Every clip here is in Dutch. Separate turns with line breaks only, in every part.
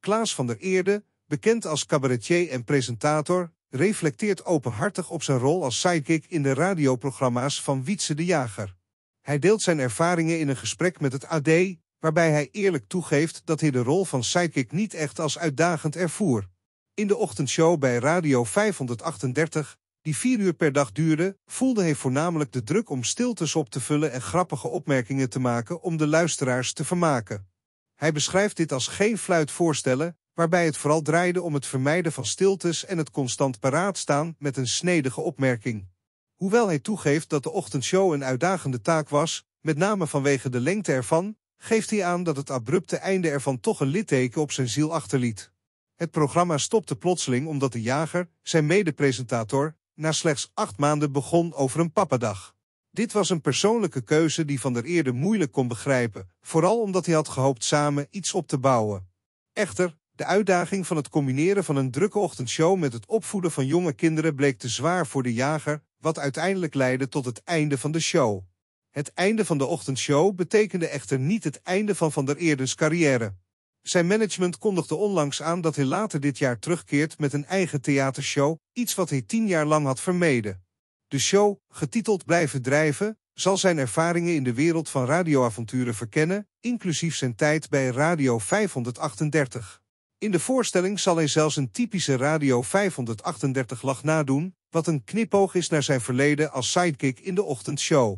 Klaas van der Eerde, bekend als cabaretier en presentator, reflecteert openhartig op zijn rol als sidekick in de radioprogramma's van Wietse de Jager. Hij deelt zijn ervaringen in een gesprek met het AD, waarbij hij eerlijk toegeeft dat hij de rol van sidekick niet echt als uitdagend ervoer. In de ochtendshow bij Radio 538, die vier uur per dag duurde, voelde hij voornamelijk de druk om stiltes op te vullen en grappige opmerkingen te maken om de luisteraars te vermaken. Hij beschrijft dit als geen fluit voorstellen, waarbij het vooral draaide om het vermijden van stiltes en het constant paraat staan met een snedige opmerking. Hoewel hij toegeeft dat de ochtendshow een uitdagende taak was, met name vanwege de lengte ervan, geeft hij aan dat het abrupte einde ervan toch een litteken op zijn ziel achterliet. Het programma stopte plotseling omdat de jager, zijn medepresentator, na slechts acht maanden begon over een pappadag. Dit was een persoonlijke keuze die Van der Eerde moeilijk kon begrijpen, vooral omdat hij had gehoopt samen iets op te bouwen. Echter, de uitdaging van het combineren van een drukke ochtendshow met het opvoeden van jonge kinderen bleek te zwaar voor de jager, wat uiteindelijk leidde tot het einde van de show. Het einde van de ochtendshow betekende echter niet het einde van Van der Eerdens carrière. Zijn management kondigde onlangs aan dat hij later dit jaar terugkeert met een eigen theatershow, iets wat hij tien jaar lang had vermeden. De show, getiteld Blijven Drijven, zal zijn ervaringen in de wereld van radioavonturen verkennen, inclusief zijn tijd bij Radio 538. In de voorstelling zal hij zelfs een typische Radio 538 lach nadoen, wat een knipoog is naar zijn verleden als sidekick in de ochtendshow.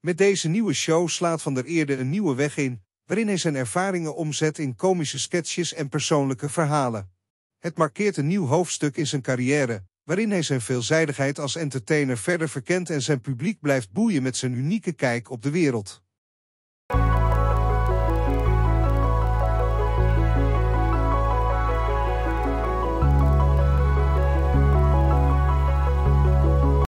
Met deze nieuwe show slaat Van der Eerde een nieuwe weg in, waarin hij zijn ervaringen omzet in komische sketches en persoonlijke verhalen. Het markeert een nieuw hoofdstuk in zijn carrière, waarin hij zijn veelzijdigheid als entertainer verder verkent en zijn publiek blijft boeien met zijn unieke kijk op de wereld.